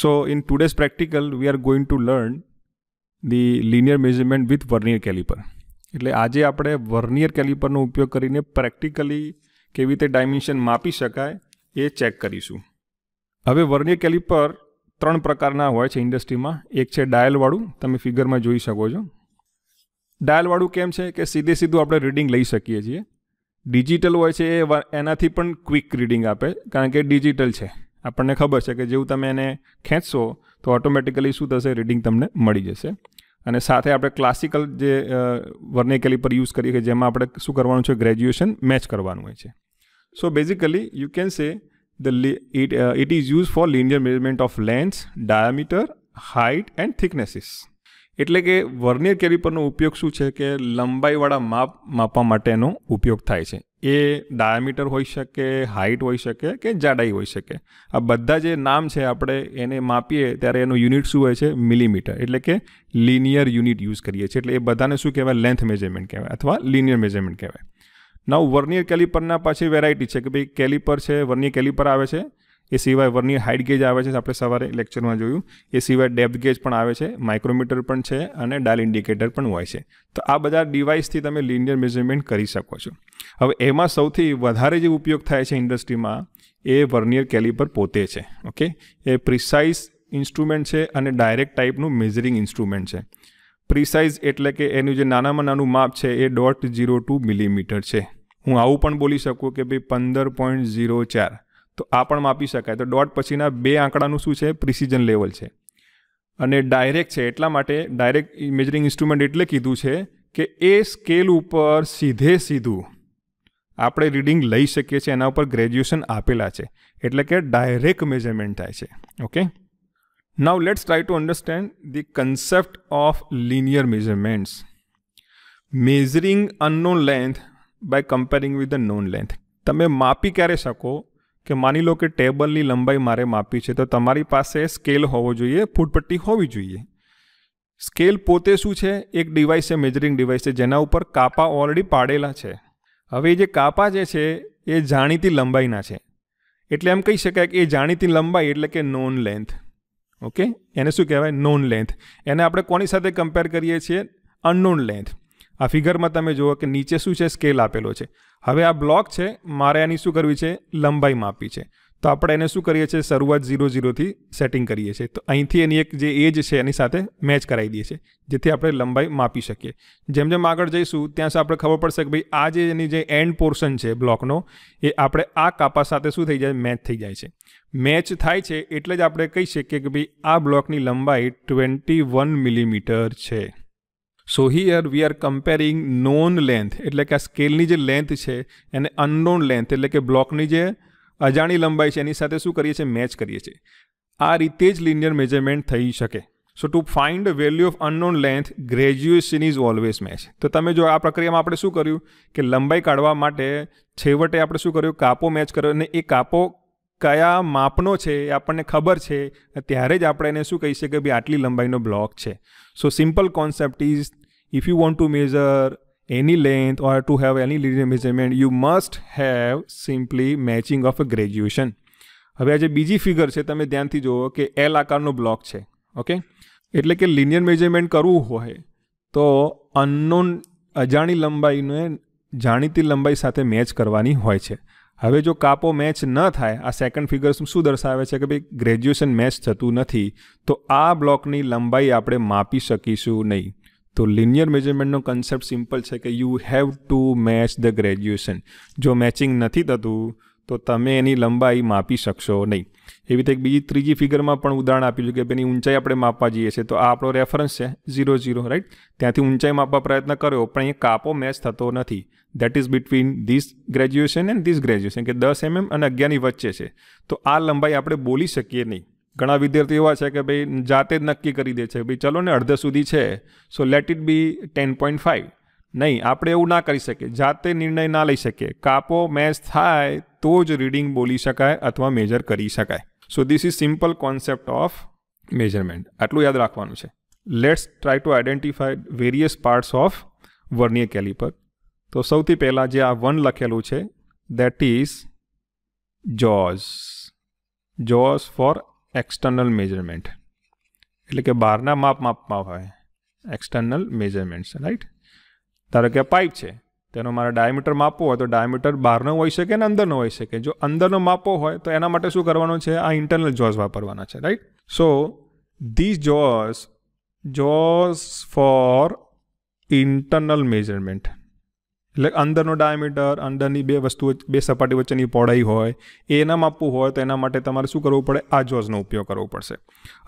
So in today's practical, we are going to learn the linear measurement with vernier caliper. એટલે આજે આપણે vernier કેલિપરનો ઉપયોગ કરીને practically કેવી રીતે ડાયમેન્શન માપી શકાય એ ચેક કરીશું હવે વર્નિયર કેલિપર ત્રણ પ્રકારના હોય છે ઇન્ડસ્ટ્રીમાં એક છે ડાયલવાળું તમે ફિગરમાં જોઈ શકો છો ડાયલવાળું કેમ છે કે સીધે સીધું આપણે રીડિંગ લઈ શકીએ છીએ ડિજિટલ હોય છે એ એનાથી પણ ક્વિક રીડિંગ આપે કારણ કે ડિજિટલ છે આપણને ખબર છે કે જેવું તમે એને ખેંચશો તો ઓટોમેટિકલી શું થશે રીડિંગ તમને મળી જશે અને સાથે આપણે ક્લાસિકલ જે વર્નેકેલી પર યુઝ કરીએ કે જેમાં આપણે શું કરવાનું છે ગ્રેજ્યુએશન મેચ કરવાનું હોય છે so basically you can say the it it is use for linear measurement of lens diameter height and thicknesses એટલે કે વર્નિયર કેલિપરનો ઉપયોગ શું છે કે લંબાઈવાળા માપ માપવા માટેનો ઉપયોગ થાય છે એ ડાયામીટર હોઈ શકે હાઇટ હોઈ શકે કે જાડાઈ હોઈ શકે આ બધા જે નામ છે આપણે એને માપીએ ત્યારે એનું યુનિટ શું હોય છે મિલીમીટર એટલે કે લિનિયર યુનિટ યુઝ કરીએ છીએ એટલે એ બધાને શું કહેવાય લેન્થ મેજરમેન્ટ કહેવાય અથવા લિનિયર મેજરમેન્ટ કહેવાય નવ વર્નિયર કેલિપરના પાછી વેરાયટી છે કે ભાઈ કેલિપર છે વર્નિયર કેલિપર આવે છે એ સિવાય વર્નિયર હાઇટ ગેજ આવે છે આપણે સવારે લેક્ચરમાં જોયું એ સિવાય ડેપ્થ ગેજ પણ આવે છે માઇક્રોમીટર પણ છે અને ડાલ ઇન્ડિકેટર પણ હોય છે તો આ બધા ડિવાઇસથી તમે લિનિયર મેઝરમેન્ટ કરી શકો છો હવે એમાં સૌથી વધારે જે ઉપયોગ થાય છે ઇન્ડસ્ટ્રીમાં એ વર્નિયર કેલિપર પોતે છે ઓકે એ પ્રિસાઇઝ ઇન્સ્ટ્રુમેન્ટ છે અને ડાયરેક્ટ ટાઈપનું મેઝરિંગ ઇન્સ્ટ્રુમેન્ટ છે પ્રિસાઇઝ એટલે કે એનું જે નાનામાં નાનું માપ છે એ ડોટ જીરો ટુ મિલીમીટર છે હું આવું પણ બોલી શકું કે ભાઈ પંદર પોઈન્ટ ઝીરો ચાર તો આ પણ માપી શકાય તો ડોટ પછીના બે આંકડાનું શું છે પ્રિસિઝન લેવલ છે અને ડાયરેક્ટ છે એટલા માટે ડાયરેક્ટ મેજરિંગ ઇન્સ્ટ્રુમેન્ટ એટલે કીધું છે કે એ સ્કેલ ઉપર સીધે સીધું આપણે રીડિંગ લઈ શકીએ છીએ એના ઉપર ગ્રેજ્યુએશન આપેલા છે એટલે કે ડાયરેક્ટ મેજરમેન્ટ થાય છે okay now let's try to understand the concept of linear measurements measuring unknown length by comparing with the known length તમે માપી ક્યારે શકો કે માની લો કે ટેબલની લંબાઈ મારે માપી છે તો તમારી પાસે સ્કેલ હોવો જોઈએ ફૂટપટ્ટી હોવી જોઈએ સ્કેલ પોતે શું છે એક ડિવાઇસ છે મેજરિંગ ડિવાઇસ છે જેના ઉપર કાપા ઓલરેડી પાડેલા છે હવે જે કાપા જે છે એ જાણીતી લંબાઈના છે એટલે એમ કહી શકાય કે એ જાણીતી લંબાઈ એટલે કે નોન લેન્થ ઓકે એને શું કહેવાય નોન લેન્થ એને આપણે કોની સાથે કમ્પેર કરીએ છીએ અનનોન લેન્થ આ ફિગરમાં તમે જુઓ કે નીચે શું છે સ્કેલ આપેલો છે હવે આ બ્લોક છે મારે આની શું કરવી છે લંબાઈ માપી છે તો આપણે એને શું કરીએ છીએ શરૂઆત ઝીરો ઝીરોથી સેટિંગ કરીએ છીએ તો અહીંથી એની એક જે એજ છે એની સાથે મેચ કરાવી દઈએ છીએ જેથી આપણે લંબાઈ માપી શકીએ જેમ જેમ આગળ જઈશું ત્યાં સુધી આપણે ખબર પડશે કે ભાઈ આ જે એની જે એન્ડ પોર્શન છે બ્લોકનો એ આપણે આ કાપા સાથે શું થઈ જાય મેચ થઈ જાય છે મેચ થાય છે એટલે જ આપણે કહી શકીએ કે ભાઈ આ બ્લોકની લંબાઈ ટ્વેન્ટી વન મિલીમીટર છે so here we are comparing known length એટલે કે આ સ્કેલની જે લેન્થ છે એને અનનોન લેન્થ એટલે કે બ્લોકની જે અજાણી લંબાઈ છે એની સાથે શું કરીએ છીએ મેચ કરીએ છીએ આ રીતે જ લિનિયર મેજરમેન્ટ થઈ શકે so to find value of unknown length graduation is always match તો તમે જો આ પ્રક્રિયામાં આપણે શું કર્યું કે લંબાઈ કાઢવા માટે છેવટે આપણે શું કર્યું કાપો મેચ કર્યો અને એ કાપો કયા માપનો છે એ આપણને ખબર છે ત્યારે જ આપણે એને શું કહી શકીએ કે ભાઈ આટલી લંબાઈનો બ્લોક છે so simple concept is if you want to measure any length or to have any linear measurement you must have simply matching of a graduation હવે આ જે બીજી ફિગર છે તમે ધ્યાનથી જુઓ કે એલ આકારનો બ્લોક છે ઓકે એટલે કે લિનિયર મેજરમેન્ટ કરવું હોય તો અનનોન અજાણી લંબાઈને જાણીતી લંબાઈ સાથે મેચ કરવાની હોય છે હવે જો કાપો મેચ ન થાય આ સેકન્ડ ફિગર શું દર્શાવે છે કે ભાઈ ગ્રેજ્યુએશન મેચ થતું નથી તો આ બ્લોકની લંબાઈ આપણે માપી શકીશું નહીં તો લિનિયર મેજરમેન્ટનો કન્સેપ્ટ સિમ્પલ છે કે you have to match the graduation જો મેચિંગ નથી થતું તો તમે એની લંબાઈ માપી શકશો નહીં એવી રીતે એક બીજી ત્રીજી ફિગરમાં પણ ઉદાહરણ આપ્યું છે કે એની ઊંચાઈ આપણે માપવા જઈએ છીએ તો આ આપણો રેફરન્સ છે ઝીરો ઝીરો રાઈટ ત્યાંથી ઊંચાઈ માપવા પ્રયત્ન કર્યો પણ અહીંયા કાપો મેચ થતો નથી that is between this graduation and this graduation કે દસ એમએમ અને અગિયારની વચ્ચે છે તો આ લંબાઈ આપણે બોલી શકીએ નહીં ઘણા વિદ્યાર્થીઓ એવા છે કે ભાઈ જાતે જ નક્કી કરી દે છે ભાઈ ચલો ને અડધે સુધી છે so let it be ten point five નહીં આપણે એવું ના કરી શકીએ જાતે નિર્ણય ના લઈ શકીએ કાપો મેચ થાય તો જ રીડિંગ બોલી શકાય અથવા મેજર કરી શકાય so this is simple concept of measurement આટલું યાદ રાખવાનું છે let's try to identify various parts of vernier caliper તો સૌથી પહેલાં જે આ વન લખેલું છે that is jaws jaws for external measurement એટલે કે બહારના માપ માપમાં હોય એક્સટર્નલ મેજરમેન્ટ્સ રાઈટ ધારો કે પાઇપ છે તેનો મારે ડાયમીટર માપવો હોય તો ડાયમીટર બહારનો હોઈ શકે ને અંદરનો હોઈ શકે જો અંદરનો માપવો હોય તો એના માટે શું કરવાનું છે આ ઇન્ટરનલ જોઝ વાપરવાના છે right so this jaws jaws for internal measurement એટલે અંદરનો ડાયામીટર અંદરની બે વસ્તુ બે સપાટી વચ્ચેની પહોળાઈ હોય એ એના માપવું હોય તો એના માટે તમારે શું કરવું પડે આ જોઝનો ઉપયોગ કરવો પડશે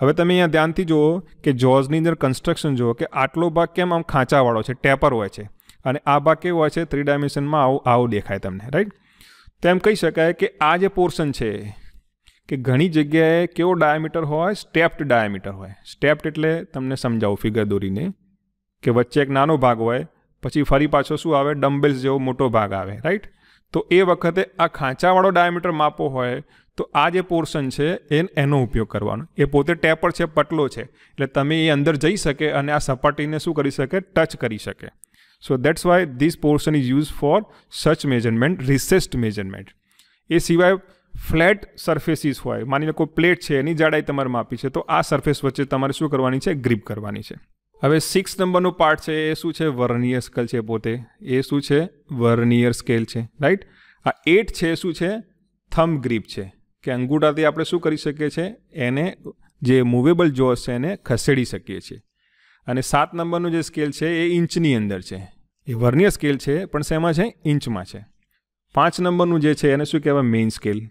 હવે તમે અહીંયા ધ્યાનથી જુઓ કે જોઝની અંદર કન્સ્ટ્રક્શન જુઓ કે આટલો ભાગ કેમ આમ ખાંચાવાળો છે ટેપર હોય છે અને આ ભાગ કેવો હોય છે થ્રી ડાયમેન્શનમાં આવું આવું દેખાય તમને રાઈટ તેમ કહી શકાય કે આ જે પોર્શન છે કે ઘણી જગ્યાએ કેવો ડાયામીટર હોય સ્ટેપ્ડ ડાયામીટર હોય સ્ટેપ્ડ એટલે તમને સમજાવું ફિગર દોરીને કે વચ્ચે એક નાનો ભાગ હોય પછી ફરી પાછો શું આવે ડમ્બેલ્સ જેવો મોટો ભાગ આવે રાઈટ તો એ વખતે આ ખાંચાવાળો ડાયામીટર માપો હોય તો આ જે પોર્શન છે એ એનો ઉપયોગ કરવાનો એ પોતે ટેપર છે પટલો છે એટલે તમે એ અંદર જઈ શકે અને આ સપાટીને શું કરી શકે ટચ કરી શકે so that's why this portion is use for such measurement recessed measurement એ સિવાય ફ્લેટ સરફેસીસ હોય માની લો કોઈ પ્લેટ છે એની જાડાઈ તમારે માપી છે તો આ સરફેસ વચ્ચે તમારે શું કરવાની છે ગ્રીપ કરવાની છે હવે સિક્સ નંબરનું પાર્ટ છે એ શું છે વર્નિયર સ્કેલ છે પોતે એ શું છે વર્નિયર સ્કેલ છે રાઈટ આ એટ છે શું છે થમ ગ્રીપ છે કે અંગૂઠાથી આપણે શું કરી શકીએ છીએ એને જે મૂવેબલ જોસ છે એને ખસેડી શકીએ છીએ અને સાત નંબરનું જે સ્કેલ છે એ ઇંચની અંદર છે એ વર્નિયર સ્કેલ છે પણ શેમાં છે ઇંચમાં છે પાંચ નંબરનું જે છે એને શું કહેવાય મેઇન સ્કેલ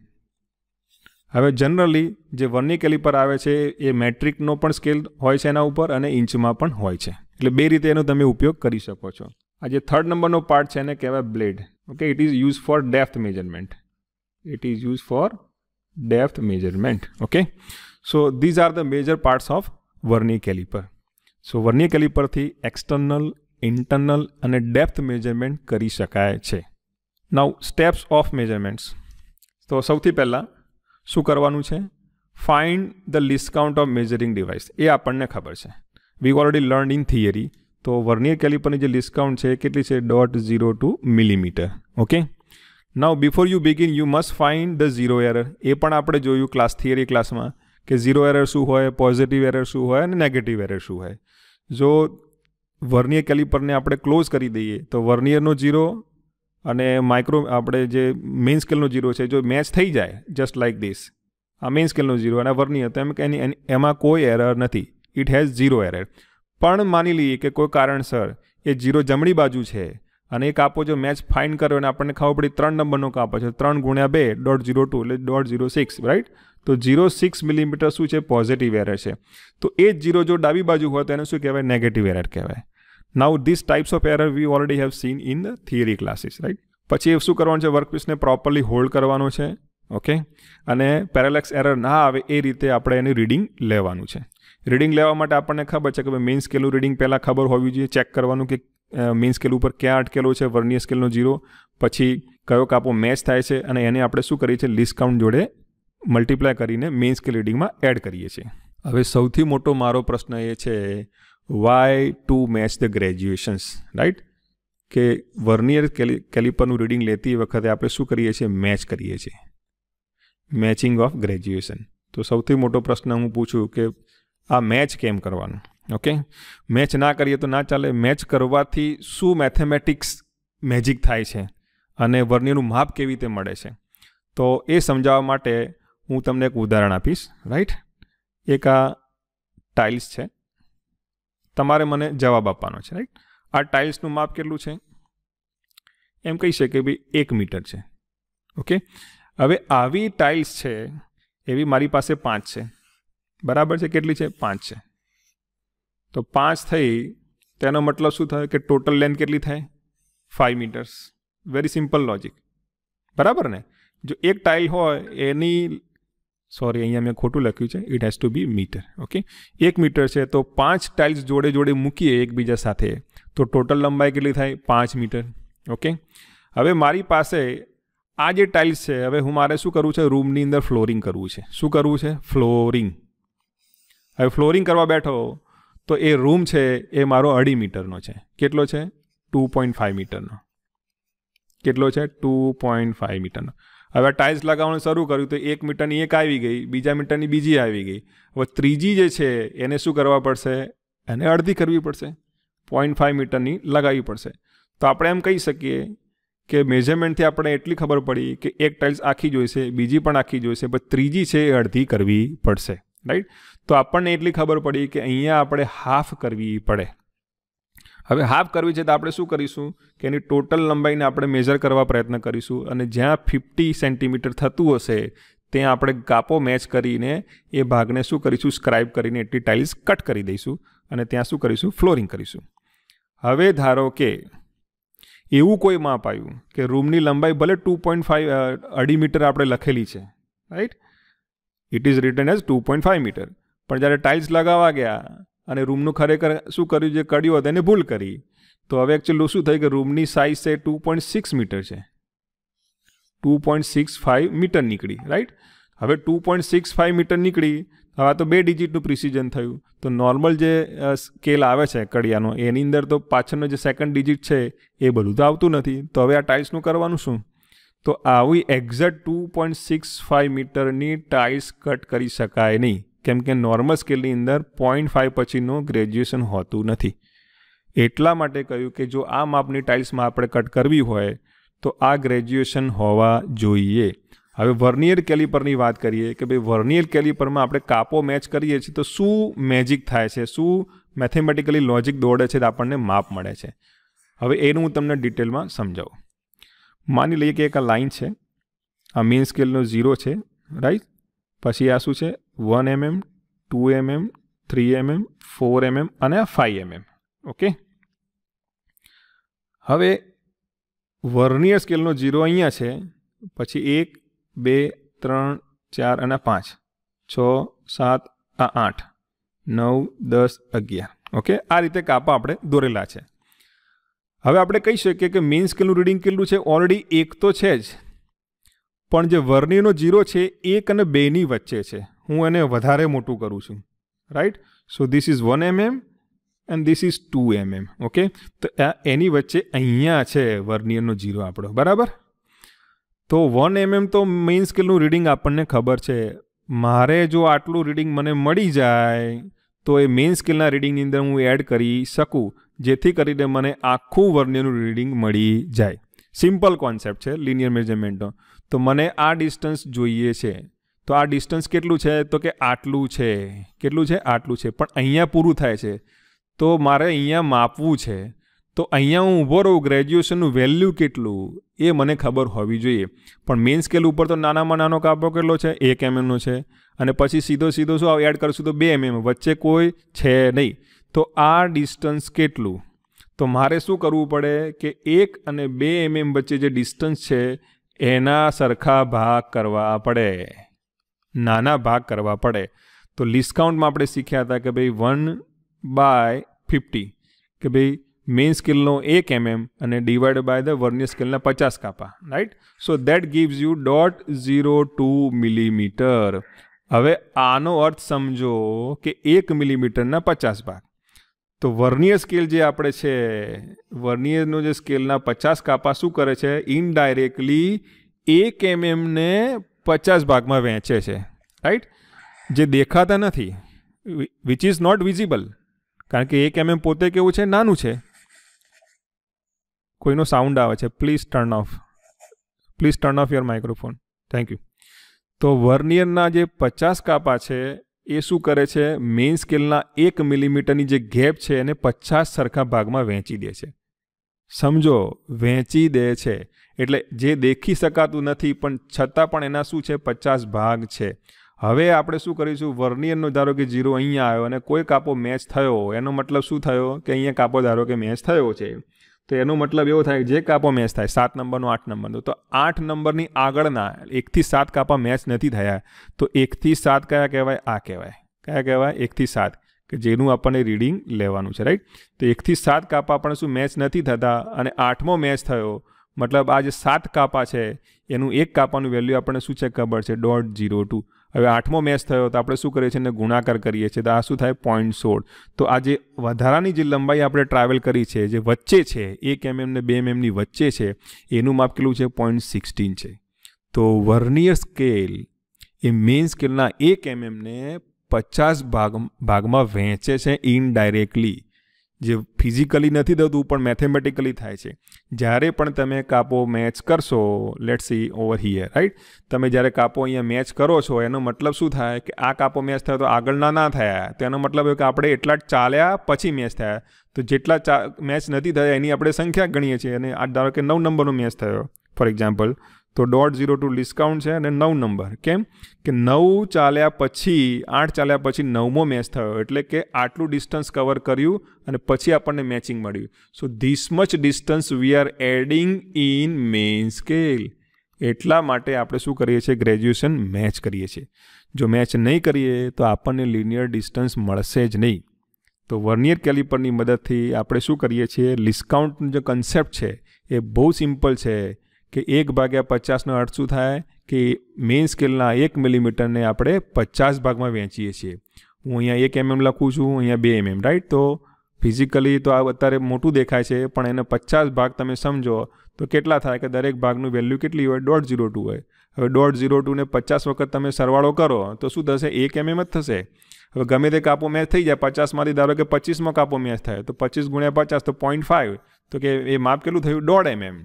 હવે જનરલી જે વર્ની કેલિપર આવે છે એ મેટ્રિકનો પણ સ્કેલ હોય છે એના ઉપર અને ઇંચમાં પણ હોય છે એટલે બે રીતે એનો તમે ઉપયોગ કરી શકો છો આ જે થર્ડ નંબરનો પાર્ટ છે એને કહેવાય blade okay it is use for depth measurement it is use for depth measurement okay so these are the major parts of vernier caliper so vernier કેલિપરથી એક્સટર્નલ ઇન્ટરનલ અને ડેપ્થ મેજરમેન્ટ કરી શકાય છે નાવ steps of મેજરમેન્ટ્સ તો સૌથી પહેલાં શું કરવાનું છે find the discount of measuring device એ આપણને ખબર છે we already learn in theory તો વર્નિયર કેલિપરની જે ડિસ્કાઉન્ટ છે એ કેટલી છે dot zero two millimeter okay now before you begin you must find the zero error એ પણ આપણે જોયું ક્લાસ થિયરી ક્લાસમાં કે ઝીરો એરર શું હોય પોઝિટિવ એરર શું હોય અને નેગેટિવ એરર શું હોય જો વર્નિયર કેલિપરને આપણે ક્લોઝ કરી દઈએ તો વર્નિયરનો ઝીરો અને માઇક્રો આપણે જે મેઇન સ્કેલનો જીરો છે જો મેચ થઈ જાય જસ્ટ લાઇક ધીસ આ મેઇન સ્કેલનો જીરો અને વર્ની હતો એમ કે એની એમાં કોઈ એરર નથી ઇટ હેઝ ઝીરો એરર પણ માની લઈએ કે કોઈ કારણસર એ જીરો જમણી બાજુ છે અને એ કાપો જો મેચ ફાઇન કર્યો અને આપણને ખબર પડી ત્રણ નંબરનો કાપો છે ત્રણ ગુણ્યા બે ડોટ ઝીરો ટુ એટલે ડોટ ઝીરો સિક્સ રાઈટ તો ઝીરો સિક્સ મિલીમીટર શું છે પોઝિટિવ એરર છે તો એ જ જીરો જો ડાબી બાજુ હોય તો એને શું કહેવાય નેગેટિવ એરર કહેવાય now this types of error we already have seen in the theory classes right પછી એ શું કરવાનું છે વર્કપીસને પ્રોપરલી હોલ્ડ કરવાનું છે ઓકે અને પેરેલેક્સ એરર ના આવે એ રીતે આપણે એની રીડિંગ લેવાનું છે રીડિંગ લેવા માટે આપણને ખબર છે કે ભાઈ મેઇન સ્કેલનું રીડિંગ પહેલાં ખબર હોવી જોઈએ ચેક કરવાનું કે મેઇન સ્કેલ ઉપર ક્યાં અટકેલો છે વર્નિય સ્કેલનો જીરો પછી કયો કાપો મેચ થાય છે અને એને આપણે શું કરીએ છીએ ડિસ્કાઉન્ટ જોડે મલ્ટીપ્લાય કરીને મેઇન સ્કેલ રીડિંગમાં એડ કરીએ છીએ હવે સૌથી મોટો મારો પ્રશ્ન એ છે why to match the graduations right કે વર્નિયર કેલી કેલિપરનું રીડિંગ લેતી વખતે આપણે શું કરીએ છીએ મેચ કરીએ છીએ મેચિંગ ઓફ ગ્રેજ્યુએશન તો સૌથી મોટો પ્રશ્ન હું પૂછું કે આ મેચ કેમ કરવાનું ઓકે મેચ ના કરીએ તો ના ચાલે મેચ કરવાથી શું મેથેમેટિક્સ મેજિક થાય છે અને વર્નિયરનું માપ કેવી રીતે મળે છે તો એ સમજાવવા માટે હું તમને એક ઉદાહરણ આપીશ રાઈટ એક આ ટાઇલ્સ છે તમારે મને જવાબ આપવાનો છે રાઈટ આ ટાઇલ્સનું માપ કેટલું છે એમ કહી શકે ભાઈ એક મીટર છે ઓકે હવે આવી ટાઇલ્સ છે એવી મારી પાસે પાંચ છે બરાબર છે કેટલી છે પાંચ છે તો પાંચ થઈ તેનો મતલબ શું થયો કે ટોટલ લેન્થ કેટલી થાય five meters very simple logic બરાબર ને જો એક ટાઇલ હોય એની સોરી અહીંયા મેં ખોટું લખ્યું છે it has to be meter okay એક મીટર છે તો પાંચ ટાઇલ્સ જોડે જોડે મૂકીએ એકબીજા સાથે તો ટોટલ લંબાઈ કેટલી થાય પાંચ મીટર ઓકે હવે મારી પાસે આ જે ટાઇલ્સ છે હવે હું મારે શું કરવું છે રૂમની અંદર ફ્લોરિંગ કરવું છે શું કરવું છે ફ્લોરિંગ હવે ફ્લોરિંગ કરવા બેઠો તો એ રૂમ છે એ મારો અઢી મીટરનો છે કેટલો છે ટુ પોઈન્ટ ફાઇવ મીટરનો કેટલો છે ટુ પોઈન્ટ ફાઇવ મીટરનો હવે ટાઇલ્સ લગાવવાનું શરૂ કર્યું તો એક મીટરની એક આવી ગઈ બીજા મીટરની બીજી આવી ગઈ હવે ત્રીજી જે છે એને શું કરવા પડશે એને અડધી કરવી પડશે પોઈન્ટ ફાઇવ મીટરની લગાવવી પડશે તો આપણે એમ કહી શકીએ કે મેઝરમેન્ટથી આપણે એટલી ખબર પડી કે એક ટાઇલ્સ આખી જોઈશે બીજી પણ આખી જોઈશે પણ ત્રીજી છે એ અડધી કરવી પડશે રાઈટ તો આપણને એટલી ખબર પડી કે અહીંયા આપણે હાફ કરવી પડે હવે હાફ કરવી છે તો આપણે શું કરીશું કે એની ટોટલ લંબાઈને આપણે મેજર કરવા પ્રયત્ન કરીશું અને જ્યાં ફિફ્ટી સેન્ટીમીટર થતું હશે ત્યાં આપણે કાપો મેચ કરીને એ ભાગને શું કરીશું સ્ક્રાઇબ કરીને એટલી ટાઇલ્સ કટ કરી દઈશું અને ત્યાં શું કરીશું ફ્લોરિંગ કરીશું હવે ધારો કે એવું કોઈ માપ આવ્યું કે રૂમની લંબાઈ ભલે ટુ પોઈન્ટ ફાઇવ અઢી મીટર આપણે લખેલી છે right it is written as two point five meter પણ જ્યારે ટાઇલ્સ લગાવવા ગયા અને રૂમનું ખરેખર શું કર્યું જે કર્યું હતું એને ભૂલ કરી તો હવે એકચ્યુઅલી શું થયું કે રૂમની સાઇઝ છે ટુ પોઈન્ટ સિક્સ મીટર છે two point six five meter નીકળી રાઈટ હવે two point six five meter નીકળી હવે તો બે ડિજિટનું પ્રિસિઝન થયું તો નોર્મલ જે સ્કેલ આવે છે કડિયાનો એની અંદર તો પાછળનો જે સેકન્ડ ડિજિટ છે એ બધું તો આવતું નથી તો હવે આ ટાઇલ્સનું કરવાનું શું તો આવી exact two point six five મીટરની ટાઇલ્સ કટ કરી શકાય નહીં કેમ કે નોર્મલ સ્કેલની અંદર પોઈન્ટ ફાઇવ પછીનું ગ્રેજ્યુએશન હોતું નથી એટલા માટે કહ્યું કે જો આ માપની ટાઇલ્સમાં આપણે કટ કરવી હોય તો આ ગ્રેજ્યુએશન હોવા જોઈએ હવે વર્નિયર કેલિપરની વાત કરીએ કે ભાઈ વર્નિયર કેલિપરમાં આપણે કાપો મેચ કરીએ છીએ તો શું મેજિક થાય છે શું મેથેમેટિકલી લોજિક દોડે છે તો આપણને માપ મળે છે હવે એનું હું તમને ડિટેલમાં સમજાવું માની લઈએ કે એક આ લાઇન છે આ મેઇન સ્કેલનો ઝીરો છે રાઈટ પછી આ શું છે one mm two mm three mm four mm અને આ ફાઈવ એમએમ ઓકે હવે વર્નિયર સ્કેલનો જીરો અહીંયા છે પછી એક બે ત્રણ ચાર અને પાંચ છ સાત આ આઠ નવ દસ અગિયાર ઓકે આ રીતે કાપા આપણે દોરેલા છે હવે આપણે કહી શકીએ કે મેઇન સ્કેલનું રીડિંગ કેટલું છે ઓલરેડી એક તો છે જ પણ જે વર્નીનો જીરો છે એક અને બેની વચ્ચે છે હું એને વધારે મોટું કરું છું right so this is one mm and this is two mm okay તો એની વચ્ચે અહીંયા છે વર્નિયરનો જીરો આપણો બરાબર તો વન એમએમ mm તો મેઇન સ્કેલનું રીડિંગ આપણને ખબર છે મારે જો આટલું રીડિંગ મને મળી જાય તો એ મેઇન સ્કેલના રીડિંગની અંદર હું એડ કરી શકું જેથી કરીને મને આખું વર્નિયરનું રીડિંગ મળી જાય સિમ્પલ કોન્સેપ્ટ છે લિનિયર મેજરમેન્ટનો તો મને આ ડિસ્ટન્સ જોઈએ છે તો આ ડિસ્ટન્સ કેટલું છે તો કે આટલું છે કેટલું છે આટલું છે પણ અહીંયા પૂરું થાય છે તો મારે અહીંયા માપવું છે તો અહીંયા હું ઊભો રહું ગ્રેજ્યુએશનનું વેલ્યુ કેટલું એ મને ખબર હોવી જોઈએ પણ મેઇન સ્કેલ ઉપર તો નાનામાં નાનો કાપો કેટલો છે એક એમએમનો mm છે અને પછી સીધો સીધો શું એડ કરશું તો બે એમએમ mm. વચ્ચે કોઈ છે નહીં તો આ ડિસ્ટન્સ કેટલું તો મારે શું કરવું પડે કે એક અને બે એમએમ mm વચ્ચે જે ડિસ્ટન્સ છે એના સરખા ભાગ કરવા પડે નાના ભાગ કરવા પડે તો ડિસ્કાઉન્ટમાં આપણે શીખ્યા હતા કે ભાઈ વન બાય ફિફ્ટી કે ભાઈ મેઇન સ્કેલનો એક એમએમ અને ડિવાઈડ બાય ધ વર્નિયર સ્કેલના પચાસ કાપા right so that gives you dot zero two millimeter હવે આનો અર્થ સમજો કે એક મિલીમીટરના પચાસ ભાગ તો વર્નિયર સ્કેલ જે આપણે છે વર્નિયરનો જે સ્કેલના પચાસ કાપા શું કરે છે ઇનડાયરેક્ટલી એક એમએમને પચાસ ભાગમાં વહેંચે છે રાઈટ જે દેખાતા નથી વિચ ઇઝ નોટ વિઝિબલ કારણ કે એક એમએમ પોતે કેવું છે નાનું છે કોઈનો સાઉન્ડ આવે છે please turn off please turn off your microphone thank you તો વર્નિયરના જે પચાસ કાપા છે એ શું કરે છે મેઇન સ્કેલના એક મિલીમીટરની જે ગેપ છે એને પચાસ સરખા ભાગમાં વહેંચી દે છે સમજો વહેંચી દે છે એટલે જે દેખી શકાતું નથી પણ છતાં પણ એના શું છે પચાસ ભાગ છે હવે આપણે શું કરીશું વર્નિયરનો ધારો કે જીરો અહીંયા આવ્યો અને કોઈ કાપો મેચ થયો એનો મતલબ શું થયો કે અહીંયા કાપો ધારો કે મેચ થયો છે તો એનો મતલબ એવો થાય જે કાપો મેચ થાય સાત નંબરનો આઠ નંબરનો તો આઠ નંબરની આગળના એકથી સાત કાપા મેચ નથી થયા તો એકથી સાત કયા કહેવાય આ કહેવાય કયા કહેવાય એકથી સાત કે જેનું આપણને રીડિંગ લેવાનું છે રાઈટ તો એકથી સાત કાપા પણ શું મેચ નથી થતા અને આઠમો મેચ થયો મતલબ આ જે સાત કાપા છે એનું એક કાપાનું વેલ્યુ આપણને શું છે ખબર છે દોઢ જીરો ટુ હવે આઠમો મેચ થયો તો આપણે શું કરીએ છીએ એને ગુણાકાર કરીએ છીએ તો આ શું થાય પોઈન્ટ સોળ તો આ જે વધારાની જે લંબાઈ આપણે ટ્રાવેલ કરી છે જે વચ્ચે છે એક એમ mm ને બે એમ mm એમની વચ્ચે છે એનું માપ કેટલું છે પોઈન્ટ સિક્સટીન છે તો વર્નિયર સ્કેલ એ મેઇન સ્કેલના એક એમને mm પચાસ ભાગ ભાગમાં વહેંચે છે ઇનડાયરેક્ટલી જે ફિઝિકલી નથી થતું પણ મેથેમેટિકલી થાય છે જ્યારે પણ તમે કાપો મેચ કરશો let see over here right તમે જ્યારે કાપો અહીંયા મેચ કરો છો એનો મતલબ શું થાય કે આ કાપો મેચ થયો તો આગળના ના થયા તેનો મતલબ એ કે આપણે એટલા ચાલ્યા પછી મેચ થયા તો જેટલા ચા મેચ નથી થયા એની આપણે સંખ્યા ગણીએ છીએ અને આ ધારો કે નવ નંબરનો મેચ થયો ફોર એક્ઝામ્પલ તો દોઢ ઝીરો ટુ ડિસ્કાઉન્ટ છે અને નવ નંબર કેમ કે નવ ચાલ્યા પછી આઠ ચાલ્યા પછી નવમો મેચ થયો એટલે કે આટલું ડિસ્ટન્સ કવર કર્યું અને પછી આપણને મેચિંગ મળ્યું so this much distance we are adding in main scale એટલા માટે આપણે શું કરીએ છીએ ગ્રેજ્યુએશન મેચ કરીએ છીએ જો મેચ નહીં કરીએ તો આપણને લિનિયર ડિસ્ટન્સ મળશે જ નહીં તો વર્નિયર કેલિપરની મદદથી આપણે શું કરીએ છીએ ડિસ્કાઉન્ટનો જે કન્સેપ્ટ છે એ બહુ સિમ્પલ છે કે એક ભાગ્યા પચાસનો અર્થ શું થાય કે મેઇન સ્કેલના એક મિલીમીટરને આપણે પચાસ ભાગમાં વહેંચીએ છીએ હું અહીંયા એક એમએમ mm લખું છું અહીંયા બે એમએમ mm, રાઈટ તો ફિઝિકલી તો આ અત્યારે મોટું દેખાય છે પણ એને પચાસ ભાગ તમે સમજો તો કેટલા થાય કે દરેક ભાગનું વેલ્યુ કેટલી હોય દોઢ ઝીરો ટુ હોય હવે દોઢ ઝીરો ટુને પચાસ વખત તમે સરવાળો કરો તો શું થશે એક એમએમ mm જ થશે હવે ગમે તે કાપો મેચ થઈ જાય પચાસમાંથી ધારો કે પચીસમાં કાપો મેચ થાય તો પચીસ ગુણ્યા પચાસ તો પોઈન્ટ ફાઈવ તો કે એ માપ કેટલું થયું દોઢ એમએમ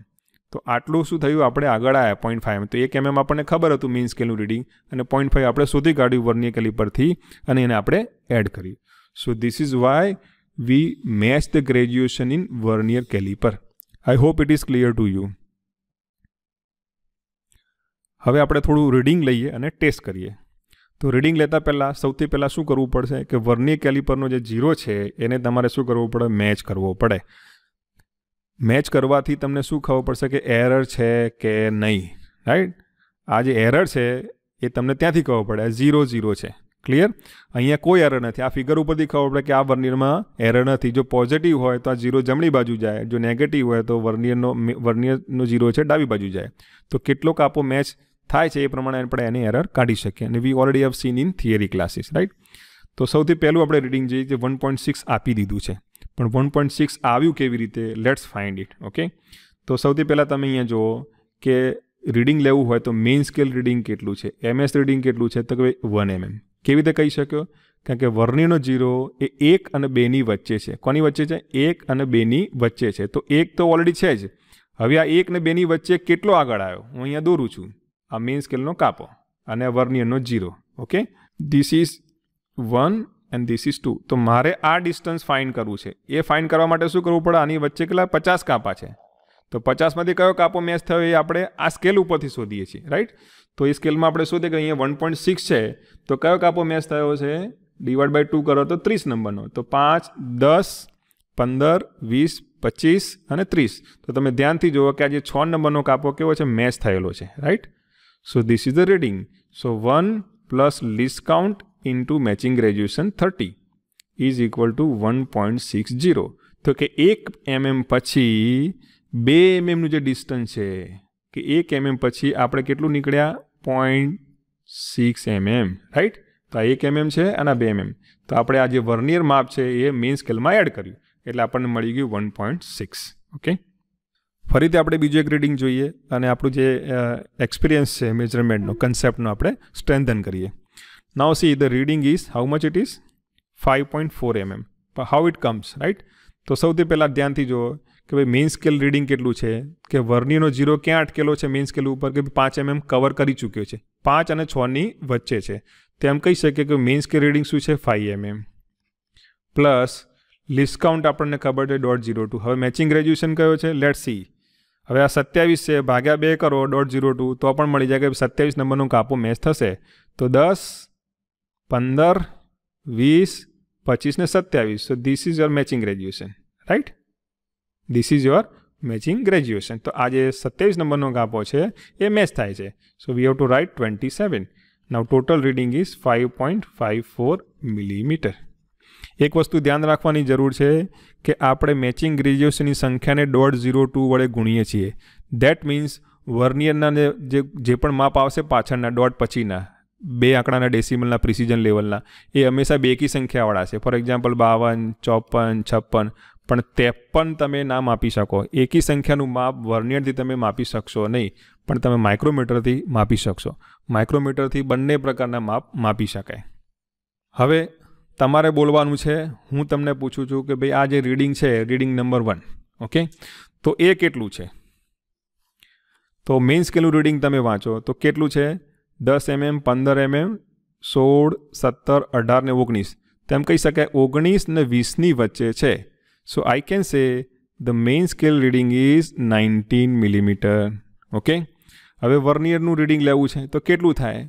તો આટલું શું થયું આપણે આગળ આવ્યા પોઈન્ટ ફાઈવ તો એક એમએમ MM આપણને ખબર હતું મેઇન સ્કેલનું રીડિંગ અને પોઈન્ટ ફાઈવ આપણે શોધી કાઢ્યું વર્નિયર પરથી અને એને આપણે એડ કરી so this is why we match the graduation in vernier caliper I hope it is clear to you હવે આપણે થોડું રીડિંગ લઈએ અને ટેસ્ટ કરીએ તો રીડિંગ લેતા પહેલાં સૌથી પહેલાં શું કરવું પડશે કે વર્નિયર કેલિપરનો જે જીરો છે એને તમારે શું કરવું પડે મેચ કરવો પડે મેચ કરવાથી તમને શું ખબર પડશે કે એરર છે કે નહીં રાઈટ આ જે એરર છે એ તમને ત્યાંથી ખબર પડે ઝીરો ઝીરો છે ક્લિયર અહીંયા કોઈ એરર નથી આ ફિગર ઉપરથી ખબર પડે કે આ વર્નિયરમાં એરર નથી જો પોઝિટિવ હોય તો આ ઝીરો જમણી બાજુ જાય જો નેગેટિવ હોય તો વર્નિયરનો વર્નિયરનો ઝીરો છે ડાબી બાજુ જાય તો કેટલોક આપો મેચ થાય છે એ પ્રમાણે આપણે એની એરર કાઢી શકીએ અને we already have seen in theory classes right તો સૌથી પહેલું આપણે રીડિંગ જે વન પોઈન્ટ સિક્સ આપી દીધું છે પણ વન પોઈન્ટ સિક્સ આવ્યું કેવી રીતે લેટ્સ ફાઇન્ડ ઇટ ઓકે તો સૌથી પહેલાં તમે અહીંયા જુઓ કે રીડિંગ લેવું હોય તો મેઇન સ્કેલ રીડિંગ કેટલું છે એમએસ રીડિંગ કેટલું છે તો કે વન એમએમ કેવી રીતે કહી શક્યો કારણ કે વર્ણિનો જીરો એ એક અને બેની વચ્ચે છે કોની વચ્ચે છે એક અને બેની વચ્ચે છે તો એક તો ઓલરેડી છે જ હવે આ એક ને બેની વચ્ચે કેટલો આગળ આવ્યો હું અહીંયા દોરું છું આ મેઇન સ્કેલનો કાપો અને વર્નિયરનો zero okay this is one and this is two તો મારે આ ડિસ્ટન્સ ફાઇન્ડ કરવું છે એ ફાઇન કરવા માટે શું કરવું પડે આની વચ્ચે કેટલા પચાસ કાપા છે તો પચાસમાંથી કયો કાપો મેચ થયો એ આપણે આ સ્કેલ ઉપરથી શોધીએ છીએ રાઈટ તો એ સ્કેલમાં આપણે શોધીએ કે અહીંયા વન પોઈન્ટ સિક્સ છે તો કયો કાપો મેચ થયો છે ડિવાઈડ બાય ટુ કરો તો ત્રીસ નંબરનો તો પાંચ દસ પંદર વીસ પચીસ અને ત્રીસ તો તમે ધ્યાનથી જુઓ કે આજે છ નંબરનો કાપો કેવો છે મેચ થયેલો છે right so this is the reading so one plus least into matching graduation thirty is equal to one point six zero તો કે એક એમએમ mm પછી બે એમએમનું mm જે ડિસ્ટન્સ છે કે એક એમએમ mm પછી આપણે કેટલું નીકળ્યા પોઈન્ટ સિક્સ એમએમ રાઇટ તો આ એક એમએમ છે અને બે એમએમ તો આપણે આ જે વર્નિયર માપ છે એ મેઇન સ્કેલમાં એડ કર્યું એટલે આપણને મળી ગયું વન પોઈન્ટ સિક્સ ઓકે ફરીથી આપણે બીજું એક રીડિંગ જોઈએ અને આપણું જે એક્સપિરિયન્સ છે મેજરમેન્ટનો કન્સેપ્ટનો આપણે સ્ટ્રેન્થન કરીએ Now see the reading is how much it is 5.4 mm but how it comes right તો સૌથી પહેલાં ધ્યાનથી જુઓ કે ભાઈ મેઇન સ્કેલ રીડિંગ કેટલું છે કે વર્નીનો જીરો ક્યાં અટકેલો છે મેઇન સ્કેલ ઉપર કે પાંચ એમએમ કવર કરી ચૂક્યો છે પાંચ અને છની વચ્ચે છે તેમ કહી શકીએ કે મેઇન સ્કેલ રીડિંગ શું છે ફાઇવ એમએમ પ્લસ ડિસ્કાઉન્ટ આપણને ખબર છે દોઢ જીરો ટુ હવે મેચિંગ ગ્રેજ્યુએશન કયો છે લેટ સી હવે આ સત્યાવીસ છે ભાગ્યા બે કરો દોઢ જીરો ટુ તો પણ મળી જાય કે સત્યાવીસ નંબરનું કાપો મેચ થશે તો દસ પંદર વીસ પચીસ ને સત્યાવીસ so this is your matching graduation right this is your matching graduation તો આજે સત્યાવીસ નંબરનો ગાપો છે એ મેચ થાય છે so we have to write twenty seven now total reading is five point five four millimeter એક વસ્તુ ધ્યાન રાખવાની જરૂર છે કે આપણે મેચિંગ ગ્રેજ્યુએશનની સંખ્યાને દોઢ ઝીરો ટુ વડે ગુણીએ છીએ દેટ મીન્સ વર્નિયરના જે જે પણ માપ આવશે પાછળના દોઢ પછીના બે આંકડાના ડેસિમલના પ્રિસિઝન લેવલના એ હંમેશા બેકી સંખ્યાવાળા છે ફોર એક્ઝામ્પલ બાવન ચોપન છપ્પન પણ ત્રેપન તમે ના માપી શકો એકી સંખ્યાનું માપ વર્નિયરથી તમે માપી શકશો નહીં પણ તમે માઇક્રોમીટરથી માપી શકશો માઇક્રોમીટરથી બંને પ્રકારના માપ માપી શકાય હવે તમારે બોલવાનું છે હું તમને પૂછું છું કે ભાઈ આ જે રીડિંગ છે રીડિંગ નંબર વન ઓકે તો એ કેટલું છે તો મેઇન સ્કેલનું રીડિંગ તમે વાંચો તો કેટલું છે દસ એમએમ પંદર એમએમ સોળ સત્તર અઢાર ને ઓગણીસ તેમ કહી શકાય ઓગણીસ ને વીસની વચ્ચે છે so I can say the main scale reading is nineteen millimeter okay હવે વર્નિયરનું રીડિંગ લેવું છે તો કેટલું થાય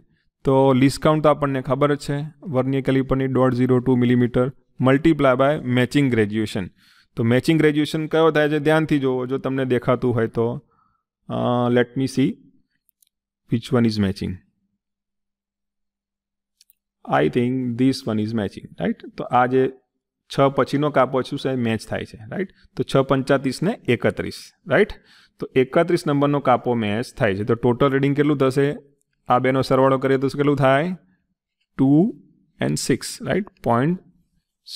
તો ડિસ્કાઉન્ટ તો આપણને ખબર જ છે વર્નિયર કેલિપરની દોઢ zero two millimeter multiply by matching graduation તો મેચિંગ ગ્રેજ્યુએશન કયો થાય છે ધ્યાનથી જુઓ જો તમને દેખાતું હોય તો let me see which one is matching I think this one is matching right તો આ જે છ પછીનો કાપો છું છે મેચ થાય છે રાઈટ તો છ પંચાતીસને એકત્રીસ રાઈટ તો એકત્રીસ નંબરનો કાપો મેચ થાય છે તો ટોટલ રીડિંગ કેટલું થશે આ બેનો સરવાળો કરીએ તો કેટલું થાય two and six right point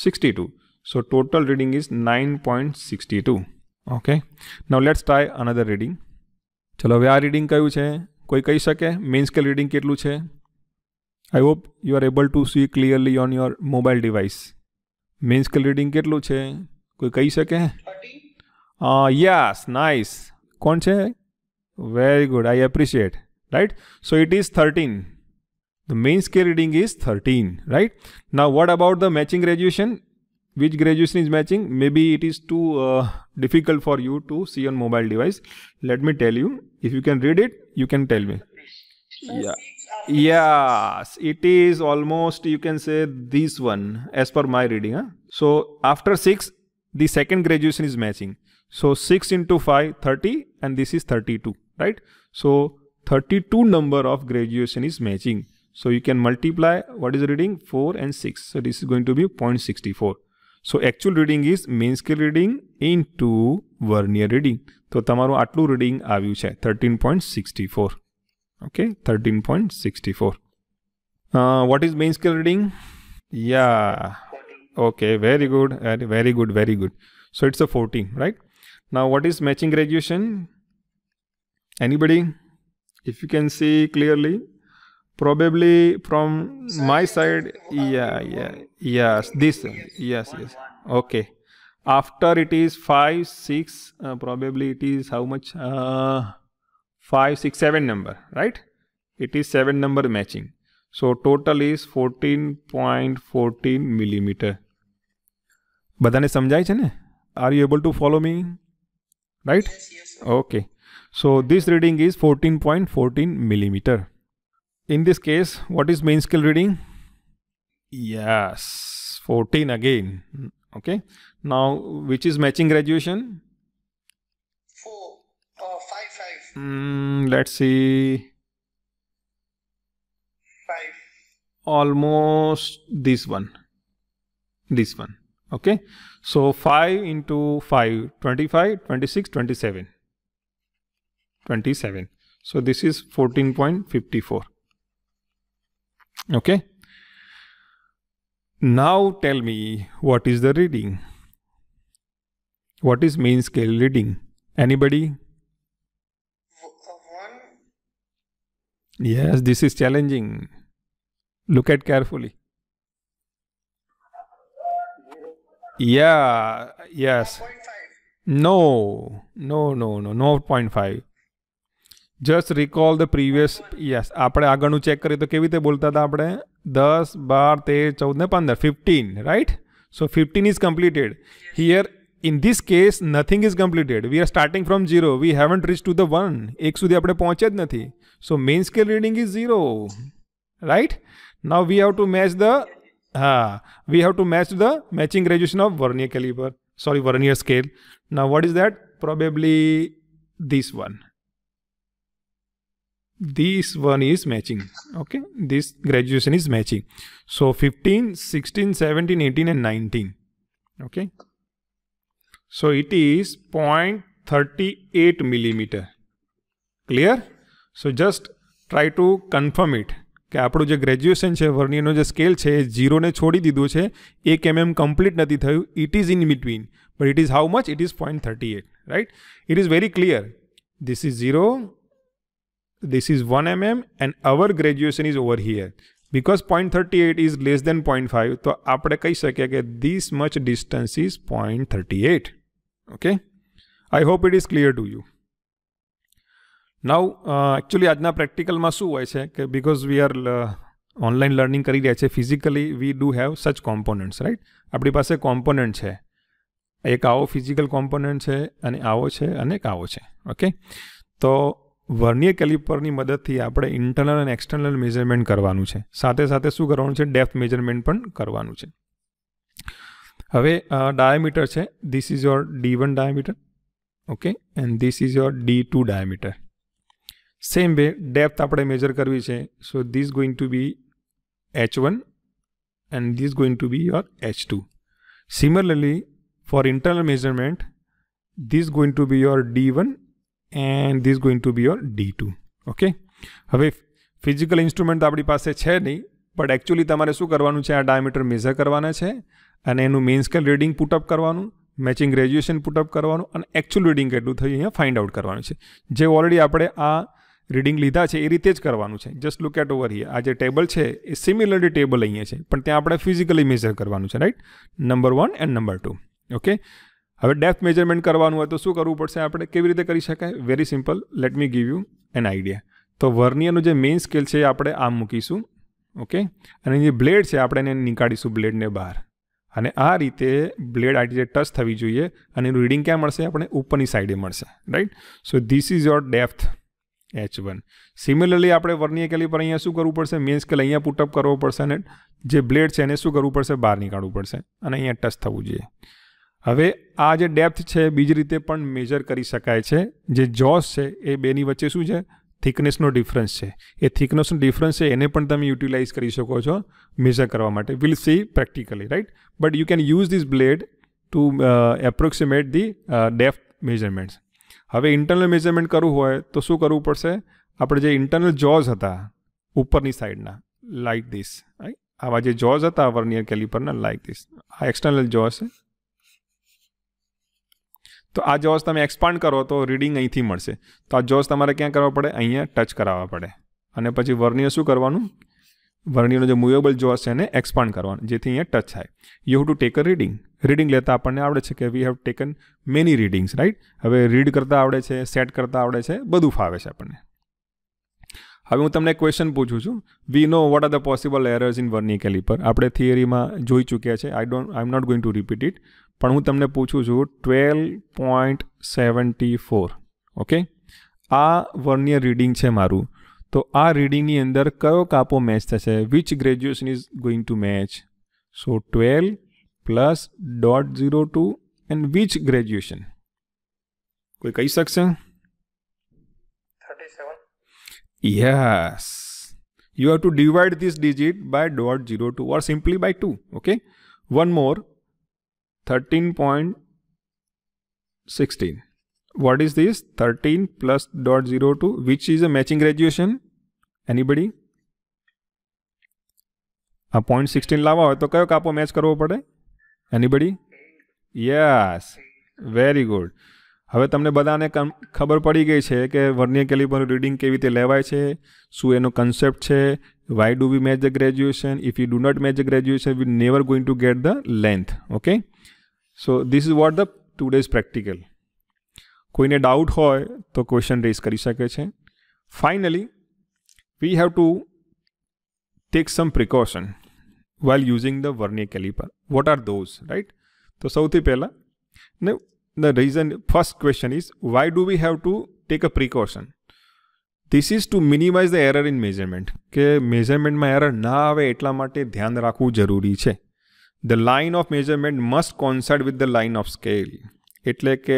sixty two so total reading is nine point sixty two okay now let's try another reading ચલો હવે આ રીડિંગ કયું છે કોઈ કહી શકે મીન્સ કે રીડિંગ કેટલું છે I hope you are able to see clearly on your mobile device. Means કે રીડિંગ કેટલું છે કોઈ કહી શકે યસ નાઇસ કોણ છે very good I appreciate right so it is thirteen the main scale reading is thirteen right ના what about the matching graduation which graduation is matching maybe it is too uh, difficult for you to see on mobile device let me tell you if you can read it you can tell me yeah Yes, it is almost, you can say, this one as per my reading. Huh? So after 6, the second graduation is matching. So 6 into 5, 30 and this is 32, right? So 32 number of graduation is matching. So you can multiply, what is reading? 4 and 6. So this is going to be 0.64. So actual reading is main scale reading into vernier reading તો તમારું આટલું reading આવ્યું છે thirteen point sixty four okay 13.64 uh, what is main scale reading yeah okay very good very good very good so it's a 14 right now what is matching graduation anybody if you can see clearly probably from my side yeah yeah yes this yes yes okay after it is 5 6 uh, probably it is how much uh, 5, 6, 7 number, right? It is 7 number matching. So total is 14.14 millimeter. Badane samjai chane? Are you able to follow me? Right? Yes, Okay. So this reading is 14.14 millimeter. In this case, what is main scale reading? Yes, 14 again. Hmm, okay. Now, which is matching graduation? Mm, let's see. Five. Almost this one. This one. Okay. So 5 into 5, 25, 26, 27. 27. So this is 14.54. Okay. Now tell me what is the reading? What is main scale reading? Anybody? Yes, this is challenging. Look at carefully. Yeah, yes. No, no, no, no, no 0.5. Just recall the previous yes આપણે આગળનું check કરીએ તો કેવી રીતે બોલતા હતા આપણે દસ બાર તેર ચૌદ ને પંદર fifteen right so fifteen is completed here in this case nothing is completed we are starting from zero we haven't reached to the one ek sudhi apne pahunche j nathi so main scale reading is zero right now we have to match the ha we have to match the matching graduation of vernier caliper sorry vernier scale now what is that probably this one this one is matching okay this graduation is matching so 15 16 17 18 and 19 okay so it is 0.38 millimeter. Clear so just try to confirm it કે આપણું જે graduation છે વર્નિયરનો જે scale છે એ ઝીરોને છોડી દીધું છે એક એમએમ કમ્પ્લીટ નથી થયું it is in between but it is how much it is point thirty eight right it is very clear this is zero this is one mm and our graduation is over here because point thirty eight is less than point five તો આપણે કહી શકીએ કે this much distance is point thirty eight okay I hope it is clear to you now actually આજના પ્રેક્ટિકલમાં શું હોય છે કે because we are online learning કરી રહ્યા છે physically we do have such components right આપણી પાસે કોમ્પોનન્ટ છે એક આવો ફિઝિકલ કોમ્પોનન્ટ છે અને આવો છે અને એક આવો છે ઓકે તો વર્નિયર કેલિપરની મદદથી આપણે ઇન્ટરનલ અને એક્સટર્નલ મેઝરમેન્ટ કરવાનું છે સાથે સાથે શું કરવાનું છે ડેપ્થ મેજરમેન્ટ પણ કરવાનું છે હવે ડાયામીટર છે this is your D one diameter okay and this is your D two diameter same way depth આપણે મેજર કરવી છે so this going to be H one and this going to be your H two similarly for internal measurement this going to be your D one and this going to be your D two okay હવે physical instrument આપણી પાસે છે નહીં but actually તમારે શું કરવાનું છે આ ડાયામીટર મેઝર કરવાના છે અને એનું મેઇન સ્કેલ રીડિંગ પુટઅપ કરવાનું મેચિંગ ગ્રેજ્યુએશન પુટઅપ કરવાનું અને એકચ્યુઅલ રીડિંગ કેટલું થયું અહીંયા ફાઇન્ડ આઉટ કરવાનું છે જે ઓલરેડી આપણે આ રીડિંગ લીધા છે એ રીતે જ કરવાનું છે just look at over here આ જે ટેબલ છે એ સિમિલરલી ટેબલ અહીંયા છે પણ ત્યાં આપણે ફિઝિકલી મેઝર કરવાનું છે right number one and number two okay હવે ડેપ્થ મેજરમેન્ટ કરવાનું હોય તો શું કરવું પડશે આપણે કેવી રીતે કરી શકાય very simple let me give you an idea તો વર્નિયરનું જે મેઇન સ્કેલ છે એ આપણે આમ મૂકીશું ઓકે અને જે બ્લેડ છે આપણે એને નીકાળીશું બ્લેડને બહાર અને આ રીતે બ્લેડ આ જે ટચ થવી જોઈએ અને એનું રીડિંગ ક્યાં મળશે આપણે ઉપરની સાઈડે મળશે right so this is your depth H one similarly આપણે કેલી પર અહીંયા શું કરવું પડશે મેન સ્કેલ અહીંયા પુટઅપ કરવો પડશે અને જે બ્લેડ છે એને શું કરવું પડશે બહાર નીકાળવું પડશે અને અહીંયા ટચ થવું જોઈએ હવે આ જે ડેપ્થ છે બીજી રીતે પણ મેજર કરી શકાય છે જે જોસ છે એ બેની વચ્ચે શું છે થિકનેસનો ડિફરન્સ છે એ થિકનેસનો ડિફરન્સ છે એને પણ તમે યુટિલાઇઝ કરી શકો છો મેઝર કરવા માટે will see practically right but you can use this blade to approximate the depth measurements હવે ઇન્ટરનલ મેઝરમેન્ટ કરવું હોય તો શું કરવું પડશે આપણે જે ઇન્ટરનલ જોઝ હતા ઉપરની સાઈડના લાઇક ધીસ રાઈટ આવા જે જોઝ હતા વર્નિયર કેલિપરના લાઇક ધીસ આ એક્સટર્નલ જોઝ છે તો આ જોસ તમે એક્સપાન્ડ કરો તો રીડિંગ અહીંથી મળશે તો આ જોસ તમારે ક્યાં કરવા પડે અહીંયા ટચ કરાવવા પડે અને પછી વર્નિયર શું કરવાનું વર્નિયરનો જે મૂવેબલ જોસ છે એને એક્સપાન્ડ કરવાનું જેથી અહીંયા ટચ થાય you have to take a reading reading લેતા આપણને આવડે છે કે we have taken many readings right હવે રીડ કરતાં આવડે છે સેટ કરતાં આવડે છે બધું ફાવે છે આપણને હવે હું તમને ક્વેશ્ચન પૂછું છું we know what are the possible errors in વર્નિકેલી પર આપણે થિયરીમાં જોઈ ચૂક્યા છે I don't I am not going to repeat it પણ હું તમને પૂછું છું twelve point seventy four okay આ વર્નિયર રીડિંગ છે મારું તો આ રીડિંગની અંદર કયો કાપો મેચ થશે which graduation is going to match so twelve plus dot zero two and which graduation કોઈ કહી શકશે yes you have to divide this digit by dot zero two or simply by two okay one more 13 point 16 what is this 13 plus dot 02 which is a matching graduation anybody આ point sixteen લાવવા હોય તો કયો કાપો match કરવો પડે anybody yes very good હવે તમને બધાને ખબર પડી ગઈ છે કે વર્નિયર કેલિપરનું રીડિંગ કેવી રીતે લેવાય છે શું એનો કન્સેપ્ટ છે why do we match the graduation if you do not match the graduation we never going to get the length okay so this is what the today's practical કોઈને doubt હોય તો question raise કરી શકે છે finally we have to take some precaution while using the vernier caliper what are those right તો સૌથી પહેલાં ને the reason first question is why do V have to take a precaution this is to minimize the error in measurement કે મેઝરમેન્ટમાં error ના આવે એટલા માટે ધ્યાન રાખવું જરૂરી છે the line of measurement must concert with the line of scale એટલે કે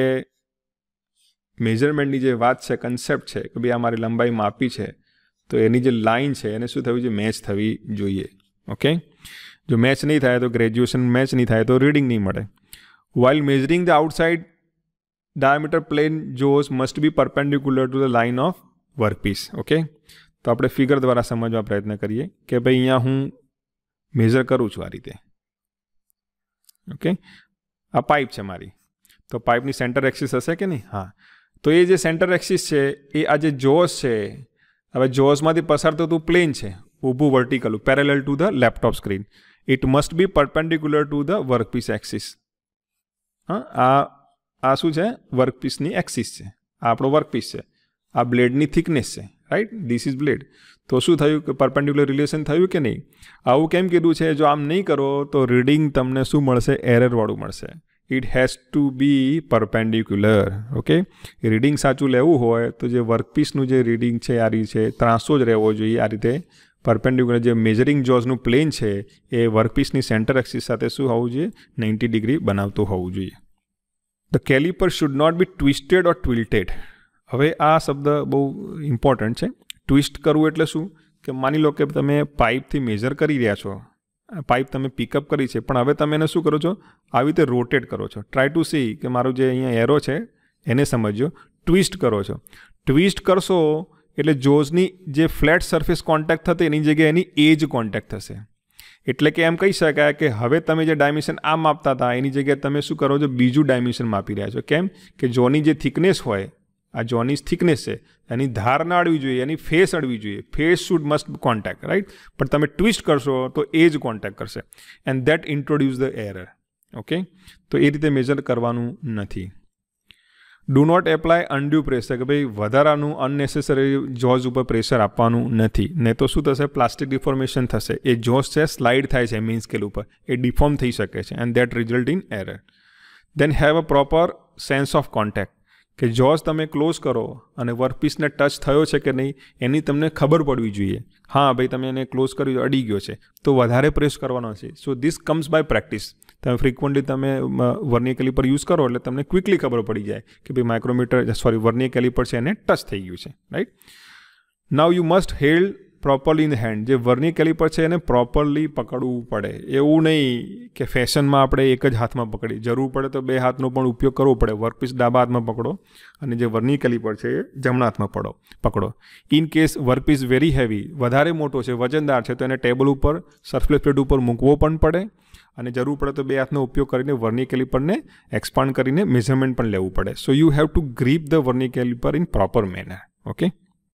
મેઝરમેન્ટની જે વાત છે કન્સેપ્ટ છે કે ભાઈ આ મારી લંબાઈ માપી છે તો એની જે લાઇન છે એને શું થવી જોઈએ મેચ થવી જોઈએ ઓકે જો મેચ નહીં થાય તો ગ્રેજ્યુએશન મેચ નહીં થાય તો રીડિંગ નહીં મળે while measuring the outside diameter plane jaws must be perpendicular to the line of workpiece okay તો આપણે ફિગર દ્વારા સમજવા પ્રયત્ન કરીએ કે ભાઈ અહીંયા હું મેઝર કરું છું આ રીતે ઓકે આ પાઇપ છે મારી તો પાઇપની સેન્ટર એક્સિસ હશે કે નહીં હા તો એ જે સેન્ટર એક્સિસ છે એ આ જે જોસ છે હવે જોસમાંથી પસાર થતું પ્લેન છે ઊભું vertical parallel to the laptop screen it must be perpendicular to the workpiece axis હા આ આ શું છે વર્કપીસની એક્સિસ છે આ આપણો વર્કપીસ છે આ બ્લેડની થિકનેસ છે રાઈટ ધીસ ઇઝ બ્લેડ તો શું થયું કે પરપેન્ડિક્યુલર રિલેશન થયું કે નહીં આવું કેમ કીધું છે જો આમ નહીં કરો તો રીડિંગ તમને શું મળશે એરરવાળું મળશે it has to be perpendicular okay reading સાચું લેવું હોય તો જે વર્કપીસનું જે રીડિંગ છે આ રીતે છે ત્રાસો જ રહેવો જોઈએ આ રીતે પરપેન્ડિક્યુલર જે મેજરિંગ જોઝનું પ્લેન છે એ વર્કપીસની સેન્ટર એક્સિસ સાથે શું હોવું જોઈએ નાઇન્ટી ડિગ્રી બનાવતું હોવું જોઈએ the caliper should not be twisted or tilted હવે આ શબ્દ બહુ ઇમ્પોર્ટન્ટ છે ટ્વિસ્ટ કરવું એટલે શું કે માની લો કે તમે પાઇપથી મેજર કરી રહ્યા છો પાઇપ તમે પિકઅપ કરી છે પણ હવે તમે એને શું કરો છો આવી રીતે રોટેટ કરો છો ટ્રાય ટુ સી કે મારું જે અહીંયા એરો છે એને સમજો ટ્વિસ્ટ કરો છો ટ્વિસ્ટ કરશો એટલે જોઝની જે ફ્લેટ સરફેસ કોન્ટેક્ટ થશે એની જગ્યાએ એની એજ કોન્ટેક્ટ થશે એટલે કે એમ કહી શકાય કે હવે તમે જે ડાયમેન્શન આ માપતા હતા એની જગ્યાએ તમે શું કરો છો બીજું ડાયમેન્શન માપી રહ્યા છો કેમ કે જોની જે થિકનેસ હોય આ જોની થિકનેસ છે એની ધારના અડવી જોઈએ એની ફેસ અડવી જોઈએ face should must contact right પણ તમે ટ્વિસ્ટ કરશો તો એ જ કોન્ટેક્ટ કરશે and that introduce the error okay તો એ રીતે મેજર કરવાનું નથી do not apply undue pressure કે ભાઈ વધારાનું અનનેસેસરી જોઝ ઉપર પ્રેશર આપવાનું નથી નહીં તો શું થશે પ્લાસ્ટિક ડિફોર્મેશન થશે એ જોઝ છે સ્લાઇડ થાય છે મેઇન સ્કેલ ઉપર એ ડિફોર્મ થઈ શકે છે and that result in error then have a proper sense of contact કે જોઝ તમે ક્લોઝ કરો અને વર્કપીસને ટચ થયો છે કે નહીં એની તમને ખબર પડવી જોઈએ હા ભાઈ તમે એને ક્લોઝ કર્યું અડી ગયો છે તો વધારે પ્રેસ કરવાનો છે so this comes by practice તમે ફ્રિકવન્ટલી તમે વર્નિયર પર યુઝ કરો એટલે તમને ક્વિકલી ખબર પડી જાય કે ભાઈ માઇક્રોમીટર સોરી વર્નિયર પર છે એને ટચ થઈ ગયું છે right now you must held properly in hand જે વર્ની કેલિપર છે એને પ્રોપરલી પકડવું પડે એવું નહીં કે ફેશનમાં આપણે એક જ હાથમાં પકડી જરૂર પડે તો બે હાથનો પણ ઉપયોગ કરવો પડે વર્કપીસ ડાબા હાથમાં પકડો અને જે વર્ની કેલિપર છે એ જમણા હાથમાં પડો પકડો in case workpiece very heavy વધારે મોટો છે વજનદાર છે તો એને ટેબલ ઉપર સરફેસ પ્લેટ ઉપર મૂકવો પણ પડે અને જરૂર પડે તો બે હાથનો ઉપયોગ કરીને વર્ની કેલિપરને એક્સપાન્ડ કરીને મેઝરમેન્ટ પણ લેવું પડે so you have to grip the vernier caliper in proper manner okay